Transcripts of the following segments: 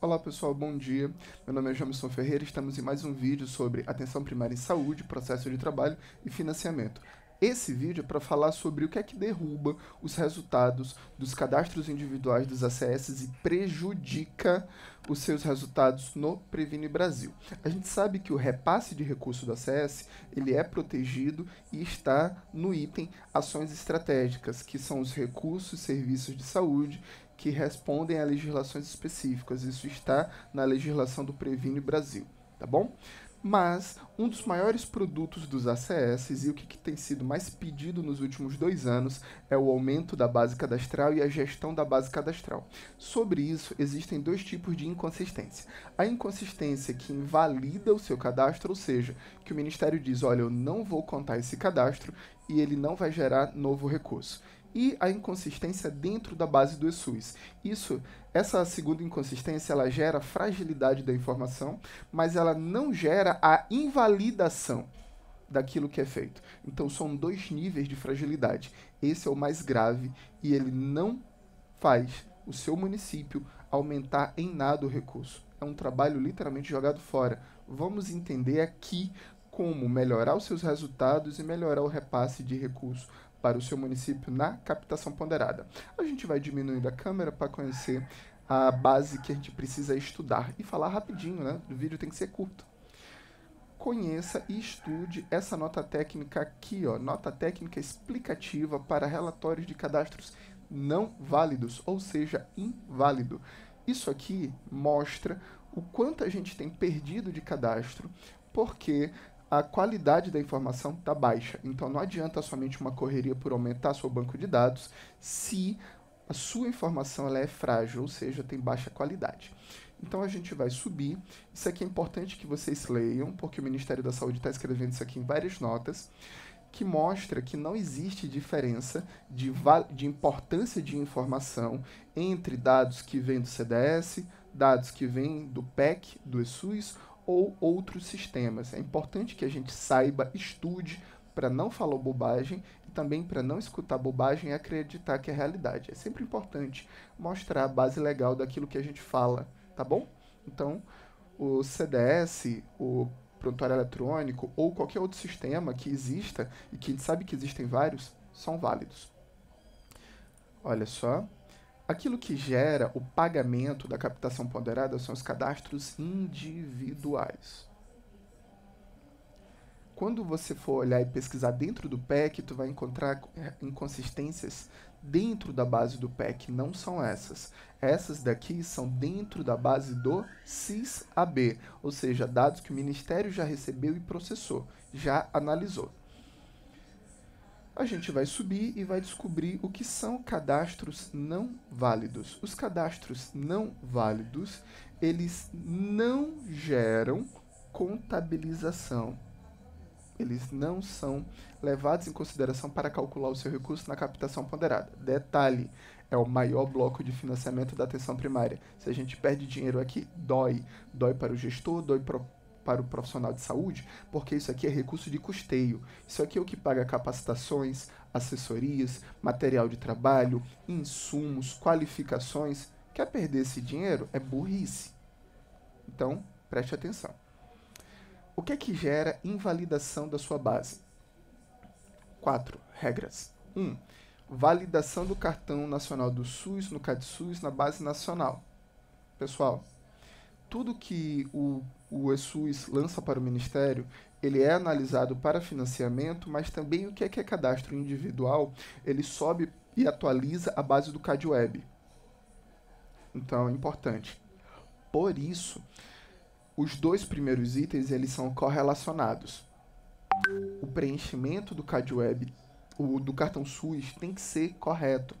Olá pessoal, bom dia. Meu nome é Jamison Ferreira e estamos em mais um vídeo sobre atenção primária em saúde, processo de trabalho e financiamento. Esse vídeo é para falar sobre o que é que derruba os resultados dos cadastros individuais dos ACS e prejudica os seus resultados no Previne Brasil. A gente sabe que o repasse de recurso do ACS, ele é protegido e está no item ações estratégicas, que são os recursos e serviços de saúde que respondem a legislações específicas. Isso está na legislação do Previne Brasil, tá bom? Mas um dos maiores produtos dos ACS e o que, que, tem sido mais pedido nos últimos dois anos é o aumento da base cadastral e a gestão da base cadastral. Sobre isso, existem dois tipos de inconsistência. A inconsistência que invalida o seu cadastro, ou seja, que o Ministério diz: olha, eu não vou contar esse cadastro e ele não vai gerar novo recurso e a inconsistência dentro da base do ESUS. Isso, essa segunda inconsistência, ela gera fragilidade da informação, mas ela não gera a invalidação daquilo que é feito. Então são dois níveis de fragilidade. Esse é o mais grave e ele não faz o seu município aumentar em nada o recurso. É um trabalho literalmente jogado fora. Vamos entender aqui como melhorar os seus resultados e melhorar o repasse de recurso para o seu município na captação ponderada. A gente vai diminuindo a câmera para conhecer a base que a gente precisa estudar e falar rapidinho, né? O vídeo tem que ser curto. Conheça e estude essa nota técnica aqui, ó, nota técnica explicativa para relatórios de cadastros não válidos, ou seja, inválido. Isso aqui mostra o quanto a gente tem perdido de cadastro porque a qualidade da informação está baixa. Então não adianta somente uma correria por aumentar seu banco de dados se a sua informação ela é frágil, ou seja, tem baixa qualidade. Então a gente vai subir. Isso aqui é importante que vocês leiam, porque o Ministério da Saúde está escrevendo isso aqui em várias notas, que mostra que não existe diferença de, de importância de informação entre dados que vêm do CDS, dados que vêm do PEC, do ESUS ou outros sistemas. É importante que a gente saiba, estude, para não falar bobagem e também para não escutar bobagem e acreditar que é realidade. É sempre importante mostrar a base legal daquilo que a gente fala, tá bom? Então, o CDS, o prontuário eletrônico ou qualquer outro sistema que exista e que a gente sabe que existem vários, são válidos. Olha só, Aquilo que gera o pagamento da captação ponderada são os cadastros individuais. Quando você for olhar e pesquisar dentro do PEC, tu vai encontrar é, inconsistências dentro da base do PEC, não são essas. Essas daqui são dentro da base do SIS-AB, ou seja, dados que o Ministério já recebeu e processou, já analisou a gente vai subir e vai descobrir o que são cadastros não válidos. Os cadastros não válidos, eles não geram contabilização. Eles não são levados em consideração para calcular o seu recurso na captação ponderada. Detalhe, é o maior bloco de financiamento da atenção primária. Se a gente perde dinheiro aqui, dói. Dói para o gestor, dói para o para o profissional de saúde, porque isso aqui é recurso de custeio. Isso aqui é o que paga capacitações, assessorias, material de trabalho, insumos, qualificações. Quer perder esse dinheiro? É burrice. Então, preste atenção. O que é que gera invalidação da sua base? Quatro regras. 1. Um, validação do cartão nacional do SUS no CadSUS na base nacional. Pessoal, tudo que o, o ESUS lança para o Ministério, ele é analisado para financiamento, mas também o que é, que é cadastro individual, ele sobe e atualiza a base do CadWeb. Então, é importante. Por isso, os dois primeiros itens eles são correlacionados. O preenchimento do CadWeb, o do cartão SUS, tem que ser correto.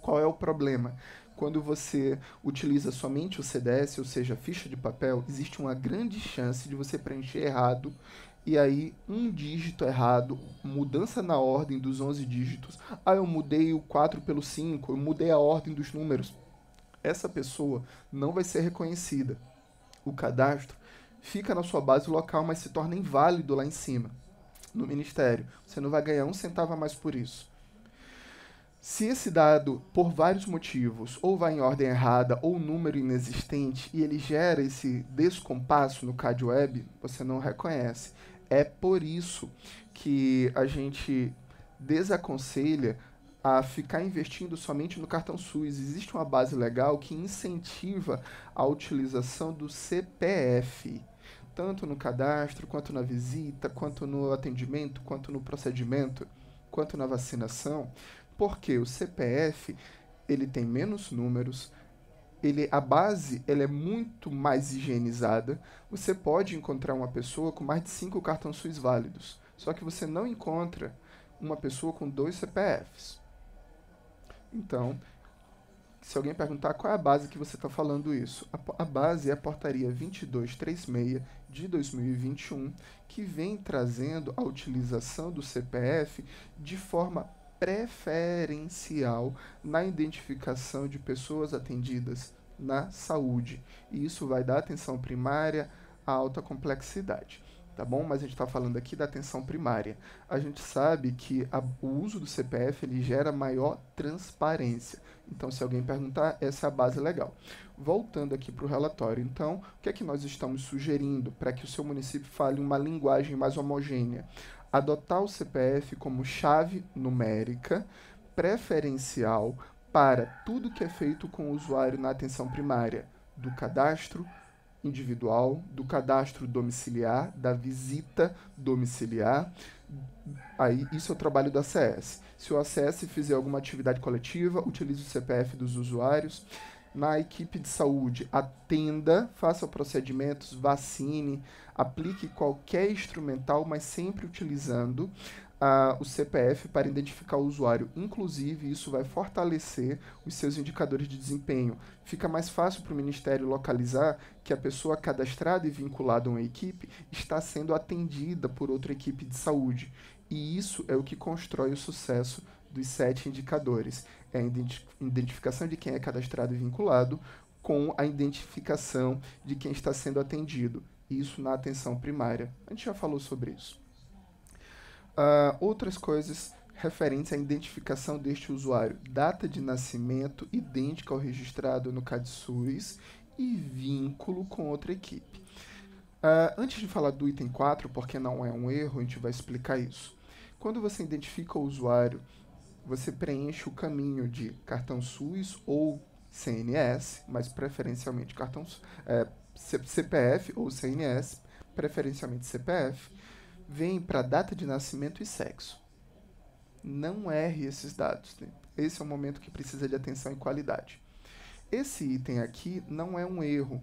Qual é o problema? quando você utiliza somente o CDS, ou seja, ficha de papel, existe uma grande chance de você preencher errado e aí um dígito errado, mudança na ordem dos 11 dígitos. Ah, eu mudei o 4 pelo 5, eu mudei a ordem dos números. Essa pessoa não vai ser reconhecida. O cadastro fica na sua base local, mas se torna inválido lá em cima, no ministério. Você não vai ganhar um centavo a mais por isso. Se esse dado, por vários motivos, ou vai em ordem errada ou número inexistente e ele gera esse descompasso no CAD Web, você não reconhece. É por isso que a gente desaconselha a ficar investindo somente no cartão SUS. Existe uma base legal que incentiva a utilização do CPF tanto no cadastro, quanto na visita, quanto no atendimento, quanto no procedimento, quanto na vacinação, porque o CPF, ele tem menos números, ele, a base ela é muito mais higienizada. Você pode encontrar uma pessoa com mais de cinco cartões SUS válidos, só que você não encontra uma pessoa com dois CPFs. Então, se alguém perguntar qual é a base que você está falando isso, a, a, base é a portaria 2236 de 2021, que vem trazendo a utilização do CPF de forma preferencial na identificação de pessoas atendidas na saúde. E isso vai dar atenção primária à alta complexidade. Tá bom? Mas a gente está falando aqui da atenção primária. A gente sabe que a, o uso do CPF ele gera maior transparência. Então, se alguém perguntar, essa é a base legal. Voltando aqui para o relatório, então, o que é que nós estamos sugerindo para que o seu município fale uma linguagem mais homogênea? adotar o CPF como chave numérica preferencial para tudo que é feito com o usuário na atenção primária, do cadastro individual, do cadastro domiciliar, da visita domiciliar. Aí isso é o trabalho do ACS. Se o ACS fizer alguma atividade coletiva, utilize o CPF dos usuários na equipe de saúde, atenda, faça procedimentos, vacine, aplique qualquer instrumental, mas sempre utilizando uh, o CPF para identificar o usuário. Inclusive, isso vai fortalecer os seus indicadores de desempenho. Fica mais fácil para o Ministério localizar que a pessoa cadastrada e vinculada a uma equipe está sendo atendida por outra equipe de saúde. E isso é o que constrói o sucesso dos sete indicadores. É a identificação de quem é cadastrado e vinculado com a identificação de quem está sendo atendido. Isso na atenção primária. A gente já falou sobre isso. Uh, outras coisas referentes à identificação deste usuário. Data de nascimento idêntica ao registrado no CadSUS e vínculo com outra equipe. Uh, antes de falar do item 4, porque não é um erro, a gente vai explicar isso. Quando você identifica o usuário você preenche o caminho de cartão SUS ou CNS, mas preferencialmente cartão é, CPF ou CNS, preferencialmente CPF, vem para data de nascimento e sexo. Não erre esses dados. Né? Esse é o momento que precisa de atenção e qualidade. Esse item aqui não é um erro,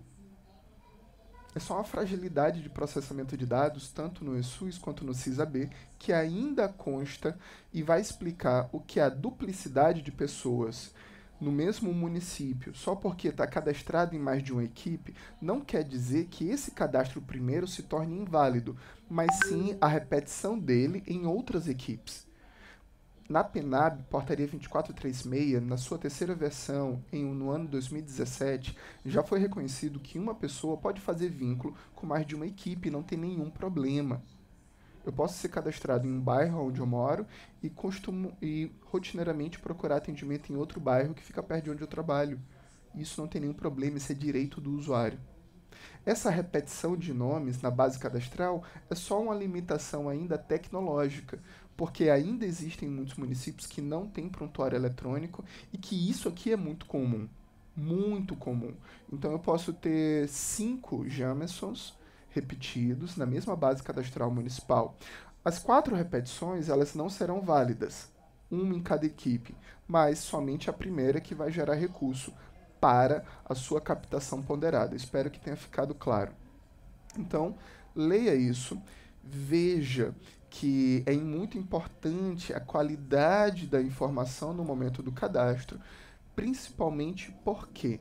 é só uma fragilidade de processamento de dados, tanto no SUS quanto no CISAB, que ainda consta e vai explicar o que é a duplicidade de pessoas no mesmo município, só porque está cadastrado em mais de uma equipe, não quer dizer que esse cadastro primeiro se torne inválido, mas sim a repetição dele em outras equipes. Na PNAB, Portaria 2436, na sua terceira versão, em, no ano 2017, já foi reconhecido que uma pessoa pode fazer vínculo com mais de uma equipe, não tem nenhum problema. Eu posso ser cadastrado em um bairro onde eu moro e costumo e rotineiramente procurar atendimento em outro bairro que fica perto de onde eu trabalho. Isso não tem nenhum problema, isso é direito do usuário. Essa repetição de nomes na base cadastral é só uma limitação ainda tecnológica, porque ainda existem muitos municípios que não têm prontuário eletrônico e que isso aqui é muito comum. Muito comum. Então eu posso ter cinco Jamesons repetidos na mesma base cadastral municipal. As quatro repetições elas não serão válidas, uma em cada equipe, mas somente a primeira que vai gerar recurso para a sua captação ponderada. Espero que tenha ficado claro. Então, leia isso, veja que é muito importante a qualidade da informação no momento do cadastro, principalmente porque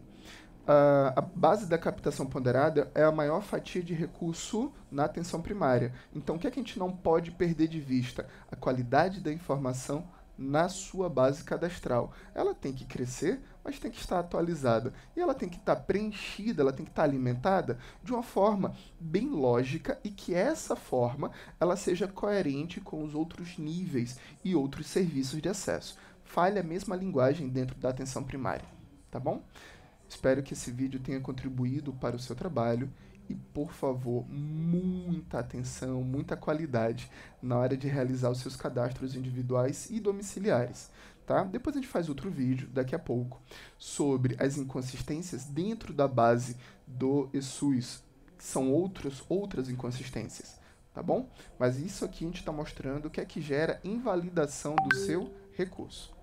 a, ah, a base da captação ponderada é a maior fatia de recurso na atenção primária. Então, o que, é que a gente não pode perder de vista? A qualidade da informação na sua base cadastral. Ela tem que crescer mas tem que estar atualizada. E ela tem que estar preenchida, ela tem que estar alimentada de uma forma bem lógica e que essa forma ela seja coerente com os outros níveis e outros serviços de acesso. Fale a mesma linguagem dentro da atenção primária, tá bom? Espero que esse vídeo tenha contribuído para o seu trabalho e, por favor, muita atenção, muita qualidade na hora de realizar os seus cadastros individuais e domiciliares. Tá? Depois a gente faz outro vídeo, daqui a pouco, sobre as inconsistências dentro da base do ESUS. São outros, outras inconsistências, tá bom? Mas isso aqui a gente está mostrando o que é que gera invalidação do seu recurso.